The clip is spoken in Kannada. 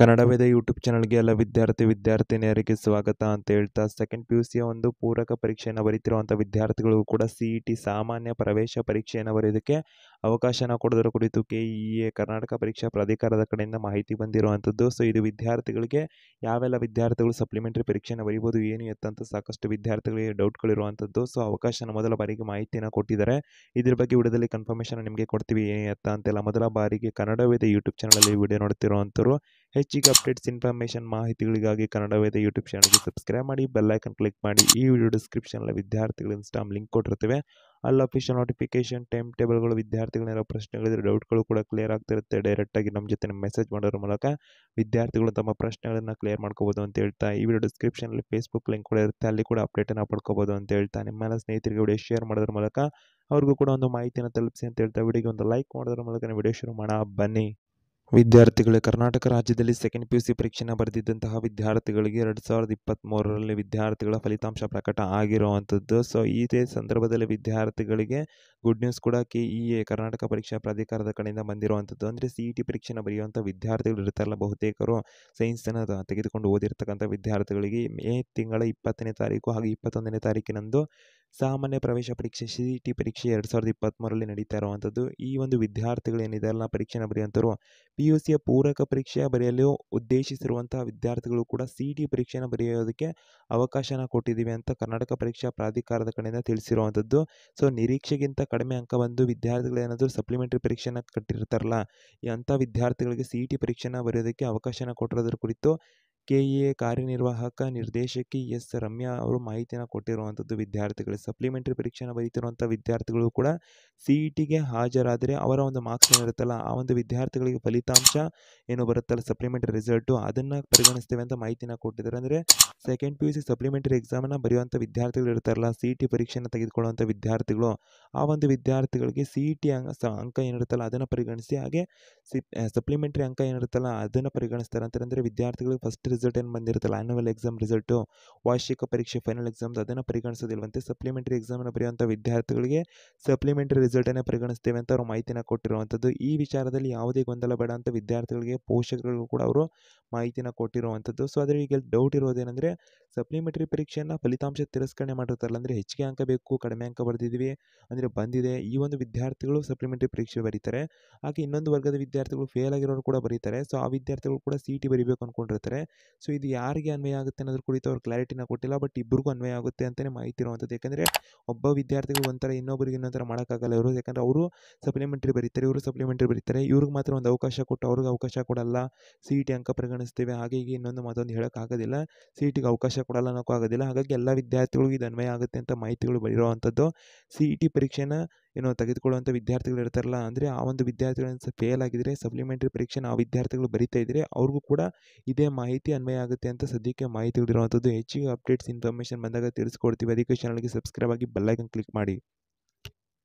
ಕನ್ನಡ ವೇದ ಯೂಟ್ಯೂಬ್ ಚಾನಲ್ಗೆ ಎಲ್ಲ ವಿದ್ಯಾರ್ಥಿ ವಿದ್ಯಾರ್ಥಿನಿಯರಿಗೆ ಸ್ವಾಗತ ಅಂತ ಹೇಳ್ತಾ ಸೆಕೆಂಡ್ ಪಿ ಯು ಸಿಯ ಒಂದು ಪೂರಕ ಪರೀಕ್ಷೆಯನ್ನು ಬರೀತಿರುವಂಥ ವಿದ್ಯಾರ್ಥಿಗಳು ಕೂಡ ಸಿ ಇ ಟಿ ಸಾಮಾನ್ಯ ಪ್ರವೇಶ ಪರೀಕ್ಷೆಯನ್ನು ಬರೆಯೋದಕ್ಕೆ ಅವಕಾಶನ ಕೊಡೋದರ ಕುರಿತು ಕೆ ಇ ಎ ಕರ್ನಾಟಕ ಪರೀಕ್ಷಾ ಪ್ರಾಧಿಕಾರದ ಕಡೆಯಿಂದ ಮಾಹಿತಿ ಬಂದಿರುವಂಥದ್ದು ಸೊ ಇದು ವಿದ್ಯಾರ್ಥಿಗಳಿಗೆ ಯಾವೆಲ್ಲ ವಿದ್ಯಾರ್ಥಿಗಳು ಸಪ್ಲಿಮೆಂಟರಿ ಪರೀಕ್ಷೆಯನ್ನು ಬರೀಬೋದು ಏನು ಎತ್ತಂತ ಸಾಕಷ್ಟು ವಿದ್ಯಾರ್ಥಿಗಳಿಗೆ ಡೌಟ್ಗಳಿರುವಂಥದ್ದು ಸೊ ಅವಕಾಶನ ಮೊದಲ ಬಾರಿಗೆ ಮಾಹಿತಿಯನ್ನು ಕೊಟ್ಟಿದ್ದಾರೆ ಇದ್ರ ಬಗ್ಗೆ ವಿಡಿಯೋದಲ್ಲಿ ಕನ್ಫರ್ಮೇಷನ್ ನಿಮಗೆ ಕೊಡ್ತೀವಿ ಏನು ಎತ್ತ ಅಂತೆಲ್ಲ ಮೊದಲ ಬಾರಿಗೆ ಕನ್ನಡ ವೇದ ಯೂಟ್ಯೂಬ್ ಚಾನಲಲ್ಲಿ ವಿಡಿಯೋ ನೋಡ್ತಿರುವಂಥವ್ರು ಹೆಚ್ಚಿಗೆ ಅಪ್ಡೇಟ್ಸ್ ಇನ್ಫಾರ್ಮೇಷನ್ ಮಾಹಿತಿಗಳಿಗಾಗಿ ಕನ್ನಡ ವೇದ ಯೂಟ್ಯೂಬ್ ಚಾನಲ್ಗೆ ಸಬ್ಸ್ಕ್ರೈಬ್ ಮಾಡಿ ಬೆಲ್ಲೈಕನ್ ಕ್ಲಿಕ್ ಮಾಡಿ ಈ ವಿಡಿಯೋ ಡಿಸ್ಕ್ರಿಪ್ಷನಲ್ಲಿ ವಿದ್ಯಾರ್ಥಿಗಳ ಇನ್ಸ್ಟಾಮ್ ಲಿಂಕ್ ಕೊಟ್ಟಿರ್ತೇವೆ ಅಲ್ಲಿ ಅಫಿಷಿಯಲ್ ನೋಟಿಫಿಕೇಶನ್ ಟೈಮ್ ಟೇಬಲ್ಗಳು ವಿದ್ಯಾರ್ಥಿಗಳಿರೋ ಪ್ರಶ್ನೆಗಳಿದ್ರೆ ಡೌಟ್ಗಳು ಕೂಡ ಕ್ಲಿಯರ್ ಆಗ್ತಿರುತ್ತೆ ಡೈರೆಕ್ಟಾಗಿ ನಮ್ಮ ಜೊತೆ ಮೆಸೇಜ್ ಮಾಡೋದ್ರ ಮೂಲಕ ವಿದ್ಯಾರ್ಥಿಗಳು ತಮ್ಮ ಪ್ರಶ್ನೆಗಳನ್ನು ಕ್ಲಿಯರ್ ಮಾಡ್ಕೋಬೋದು ಅಂತ ಹೇಳ್ತಾ ಈ ವಿಡಿಯೋ ಡಿಸ್ಕ್ರಿಪ್ಷನಲ್ಲಿ ಫೇಸ್ಬುಕ್ ಲಿಂಕ್ ಕೂಡ ಇರುತ್ತೆ ಅಲ್ಲಿ ಕೂಡ ಅಪ್ಡೇಟನ್ನು ಪಡ್ಕೋಬೋದು ಅಂತ ಹೇಳ್ತಾ ನಿಮ್ಮೆಲ್ಲ ಸ್ನೇಹಿತರಿಗೆ ವಿಡಿಯೋ ಶೇರ್ ಮಾಡೋದ್ರ ಮೂಲಕ ಅವ್ರಿಗೂ ಕೂಡ ಒಂದು ಮಾಹಿತಿಯನ್ನು ತಲುಪಿಸಿ ಅಂತ ಹೇಳ್ತಾ ವಿಡಿಯೋಗೆ ಒಂದು ಲೈಕ್ ಮಾಡೋದ್ರ ಮೂಲಕ ವಿಡಿಯೋ ಶುರು ಮಾಡ ಬನ್ನಿ ವಿದ್ಯಾರ್ಥಿಗಳೇ ಕರ್ನಾಟಕ ರಾಜ್ಯದಲ್ಲಿ ಸೆಕೆಂಡ್ ಪಿ ಯು ಸಿ ಪರೀಕ್ಷೆ ಬರೆದಿದ್ದಂತಹ ವಿದ್ಯಾರ್ಥಿಗಳಿಗೆ ಎರಡು ಸಾವಿರದ ಇಪ್ಪತ್ತ್ಮೂರರಲ್ಲಿ ವಿದ್ಯಾರ್ಥಿಗಳ ಫಲಿತಾಂಶ ಪ್ರಕಟ ಆಗಿರುವಂಥದ್ದು ಸೊ ಇದೇ ಸಂದರ್ಭದಲ್ಲಿ ವಿದ್ಯಾರ್ಥಿಗಳಿಗೆ ಗುಡ್ ನ್ಯೂಸ್ ಕೂಡ ಕೆ ಇ ಎ ಕರ್ನಾಟಕ ಪರೀಕ್ಷಾ ಪ್ರಾಧಿಕಾರದ ಕಡೆಯಿಂದ ಬಂದಿರುವಂಥದ್ದು ಅಂದರೆ ಸಿ ಇ e ಟಿ ಪರೀಕ್ಷೆನ ಬರೆಯುವಂಥ ವಿದ್ಯಾರ್ಥಿಗಳು ಇರ್ತಾರಲ್ಲ ಬಹುತೇಕರು ಸೈನ್ಸನ್ನು ತೆಗೆದುಕೊಂಡು ಓದಿರ್ತಕ್ಕಂಥ ವಿದ್ಯಾರ್ಥಿಗಳಿಗೆ ಮೇ ತಿಂಗಳ ಇಪ್ಪತ್ತನೇ ತಾರೀಕು ಹಾಗೂ ಇಪ್ಪತ್ತೊಂದನೇ ತಾರೀಕಿನಂದು ಸಾಮಾನ್ಯ ಪ್ರವೇಶ ಪರೀಕ್ಷೆ ಸಿ ಇ ಟಿ ಪರೀಕ್ಷೆ ಎರಡು ಸಾವಿರದ ಇಪ್ಪತ್ತ್ಮೂರಲ್ಲಿ ನಡೀತಾ ಇರುವಂಥದ್ದು ಈ ಒಂದು ವಿದ್ಯಾರ್ಥಿಗಳು ಅಲ್ಲ ಪರೀಕ್ಷೆನ ಬರೆಯುವಂಥವ್ರು ಪಿ ಯು ಸಿಯ ಪೂರಕ ಪರೀಕ್ಷೆ ಬರೆಯಲು ಉದ್ದೇಶಿಸಿರುವಂಥ ವಿದ್ಯಾರ್ಥಿಗಳು ಕೂಡ ಸಿ ಇ ಟಿ ಪರೀಕ್ಷೆನ ಬರೆಯೋದಕ್ಕೆ ಅವಕಾಶನ ಕೊಟ್ಟಿದ್ದೀವಿ ಅಂತ ಕರ್ನಾಟಕ ಪರೀಕ್ಷಾ ಪ್ರಾಧಿಕಾರದ ಕಡೆಯಿಂದ ತಿಳಿಸಿರುವಂಥದ್ದು ಸೊ ನಿರೀಕ್ಷೆಗಿಂತ ಕಡಿಮೆ ಅಂಕ ಬಂದು ವಿದ್ಯಾರ್ಥಿಗಳು ಏನಾದರೂ ಸಪ್ಲಿಮೆಂಟ್ರಿ ಪರೀಕ್ಷೆನ ಕಟ್ಟಿರ್ತಾರಲ್ಲ ಈ ಅಂಥ ವಿದ್ಯಾರ್ಥಿಗಳಿಗೆ ಸಿ ಇ ಟಿ ಪರೀಕ್ಷೆನ ಬರೆಯೋದಕ್ಕೆ ಅವಕಾಶನ ಕೊಟ್ಟಿರೋದ್ರ ಕುರಿತು ಕೆ ಎ e ಕಾರ್ಯನಿರ್ವಾಹಕ ನಿರ್ದೇಶಕಿ ಎಸ್ ರಮ್ಯಾ ಅವರು ಮಾಹಿತಿಯನ್ನು ಕೊಟ್ಟಿರುವಂಥದ್ದು ವಿದ್ಯಾರ್ಥಿಗಳು ಸಪ್ಲಿಮೆಂಟ್ರಿ ಪರೀಕ್ಷೆನ ಬರೀತಿರುವಂಥ ವಿದ್ಯಾರ್ಥಿಗಳು ಕೂಡ ಸಿ ಇ ಟಿಗೆ ಹಾಜರಾದರೆ ಅವರ ಒಂದು ಮಾರ್ಕ್ಸ್ ಏನಿರುತ್ತಲ್ಲ ಆ ಒಂದು ವಿದ್ಯಾರ್ಥಿಗಳಿಗೆ ಫಲಿತಾಂಶ ಏನು ಬರುತ್ತಲ್ಲ ಸಪ್ಲಿಮೆಂಟರಿ ರಿಸಲ್ಟು ಅದನ್ನು ಪರಿಗಣಿಸ್ತೇವೆ ಅಂತ ಮಾಹಿತಿನ ಕೊಟ್ಟಿದ್ದಾರೆ ಅಂದರೆ second P U C supplementary ಎಕ್ಸಾಮನ್ನು ಬರೆಯುವಂಥ ವಿದ್ಯಾರ್ಥಿಗಳು ಇರ್ತಾರಲ್ಲ ಸಿ ಇ ಟಿ ಪರೀಕ್ಷೆಯನ್ನು ತೆಗೆದುಕೊಳ್ಳುವಂಥ ವಿದ್ಯಾರ್ಥಿಗಳು ಆ ಒಂದು ವಿದ್ಯಾರ್ಥಿಗಳಿಗೆ ಸಿ ಇ ಟಿ ಅಂಕ ಅಂಕ ಏನಿರುತ್ತಲ್ಲ ಅದನ್ನು ಪರಿಗಣಿಸಿ ಹಾಗೆ ಸಿ ಸಪ್ಲಿಮೆಂಟರಿ ಅಂಕ ಏನಿರುತ್ತಲ್ಲ ಅದನ್ನು ಪರಿಗಣಿಸ್ತಾರೆ ಅಂತಂದರೆ ವಿದ್ಯಾರ್ಥಿಗಳಿಗೆ ಫಸ್ಟ್ ರಿಸಲ್ಟ್ ಏನು ಬಂದಿರುತ್ತಲ್ಲ ಆ್ಯನುವಲ್ ಎಕ್ಸಾಮ್ ರಿಸಲ್ಟು ವಾರ್ಷಿಕ ಪರೀಕ್ಷೆ ಫೈನಲ್ ಎಕ್ಸಾಮ್ ಅದನ್ನು ಪರಿಗಣಿಸೋದಿಲ್ವಂತೆ ಸಪ್ಲಿಮೆಂಟರಿ ಎಕ್ಸಾಮನ್ನು ಬರೆಯುವಂಥ ವಿದ್ಯಾರ್ಥಿಗಳಿಗೆ ಸಪ್ಲಿಮೆಂಟರಿ ರಿಸಲ್ಟನ್ನೇ ಪರಿಗಣಿಸ್ತೇವೆ ಅಂತ ಅವರು ಮಾಹಿತಿನ ಕೊಟ್ಟಿರುವಂಥದ್ದು ಈ ವಿಚಾರದಲ್ಲಿ ಯಾವುದೇ ಗೊಂದಲ ಬೇಡ ಅಂತ ವಿದ್ಯಾರ್ಥಿಗಳಿಗೆ ಪೋಷಕರಿಗೂ ಕೂಡ ಅವರು ಮಾಹಿತಿನ ಕೊಟ್ಟಿರುವಂಥದ್ದು ಸೊ ಆದರೆ ಈಗ ಡೌಟ್ ಇರೋದೇನೆಂದರೆ ಸಪ್ಲಿಮೆಂಟರಿ ಪರೀಕ್ಷೆಯನ್ನು ಫಲಿತಾಂಶ ತಿರಸ್ಕರಣೆ ಮಾಡಿರ್ತಾರಲ್ಲ ಅಂದರೆ ಹೆಚ್ಚಿಗೆ ಅಂಕ ಬೇಕು ಕಡಿಮೆ ಅಂಕ ಬರೆದಿದ್ವಿ ಅಂದರೆ ಬಂದಿದೆ ಈ ಒಂದು ವಿದ್ಯಾರ್ಥಿಗಳು ಸಪ್ಲಿಮೆಂಟರಿ ಪರೀಕ್ಷೆ ಬರೀತಾರೆ ಹಾಗೆ ಇನ್ನೊಂದು ವರ್ಗದ ವಿದ್ಯಾರ್ಥಿಗಳು ಫೇಲ್ ಆಗಿರೋರು ಕೂಡ ಬರೀತಾರೆ ಸೊ ಆ ವಿದ್ಯಾರ್ಥಿಗಳು ಕೂಡ ಸಿ ಟಿ e ಬರೀಬೇಕು ಅಂದ್ಕೊಂಡಿರ್ತಾರೆ ಸೊ ಇದು ಯಾರಿಗೆ ಅನ್ವಯ ಆಗುತ್ತೆ ಅನ್ನೋದ್ರ ಕುರಿತು ಅವ್ರು ಕ್ಲಾರಿಟಿನ ಕೊಟ್ಟಿಲ್ಲ ಬಟ್ ಇಬ್ಬರಿಗೂ ಅನ್ವಯ ಆಗುತ್ತೆ ಅಂತಲೇ ಮಾಹಿತಿ ಇರುವಂಥದ್ದು ಯಾಕಂದರೆ ಒಬ್ಬ ವಿದ್ಯಾರ್ಥಿಗಳು ಒಂಥರ ಇನ್ನೊಬ್ಬರಿಗೆ ಇನ್ನೊಂಥರ ಮಾಡೋಕ್ಕಾಗಲ್ಲ ಇವರು ಯಾಕಂದರೆ ಅವರು ಸಪ್ಲಿಮೆಂಟರಿ ಬರೀತಾರೆ ಇವರು ಸಪ್ಲಿಮೆಂಟರಿ ಬರೀತಾರೆ ಇವ್ರಿಗೆ ಮಾತ್ರ ಒಂದು ಅವಕಾಶ ಕೊಟ್ಟು ಅವ್ರಿಗೆ ಅವಕಾಶ ಕೊಡಲ್ಲ ಸಿ ಟಿ e ಅಂಕ ಪ್ರಕರಣ ಪರಿಗಣಿಸ್ತೀವಿ ಹಾಗೆ ಈಗ ಇನ್ನೊಂದು ಮತ್ತೊಂದು ಹೇಳೋಕ್ಕಾಗೋದಿಲ್ಲ ಸಿಇಟಿಗೆ ಅವಕಾಶ ಕೊಡಲ್ಲ ಅನ್ನೋಕ್ಕೂ ಆಗೋದಿಲ್ಲ ಹಾಗಾಗಿ ಎಲ್ಲ ವಿದ್ಯಾರ್ಥಿಗಳಿಗೂ ಇದು ಅನ್ವಯ ಆಗುತ್ತೆ ಅಂತ ಮಾಹಿತಿಗಳು ಬರಿರುವಂಥದ್ದು ಸಿ ಇ ಟಿ ಪರೀಕ್ಷೆನ ಏನೋ ತೆಗೆದುಕೊಳ್ಳುವಂಥ ವಿದ್ಯಾರ್ಥಿಗಳು ಇರ್ತಾರಲ್ಲ ಅಂದರೆ ಆ ಒಂದು ವಿದ್ಯಾರ್ಥಿಗಳನ್ನ ಫೇಲ್ ಆಗಿದ್ರೆ ಸಪ್ಲಿಮೆಂಟ್ರಿ ಪರೀಕ್ಷೆನ ಆ ವಿದ್ಯಾರ್ಥಿಗಳು ಬರಿತಾ ಇದ್ದರೆ ಅವ್ರಿಗೂ ಕೂಡ ಇದೇ ಮಾಹಿತಿ ಅನ್ವಯ ಆಗುತ್ತೆ ಅಂತ ಸದ್ಯಕ್ಕೆ ಮಾಹಿತಿಗಳಿರುವಂಥದ್ದು ಹೆಚ್ಚಿಗೆ ಅಪ್ಡೇಟ್ಸ್ ಇನ್ಫಾರ್ಮೇಷನ್ ಬಂದಾಗ ತಿಳಿಸ್ಕೊಡ್ತೀವಿ ಅದಕ್ಕೆ ಚಾನಲ್ಗೆ ಸಬ್ಸ್ಕ್ರೈಬ್ ಆಗಿ ಬೆಲ್ಲೈಕನ್ ಕ್ಲಿಕ್ ಮಾಡಿ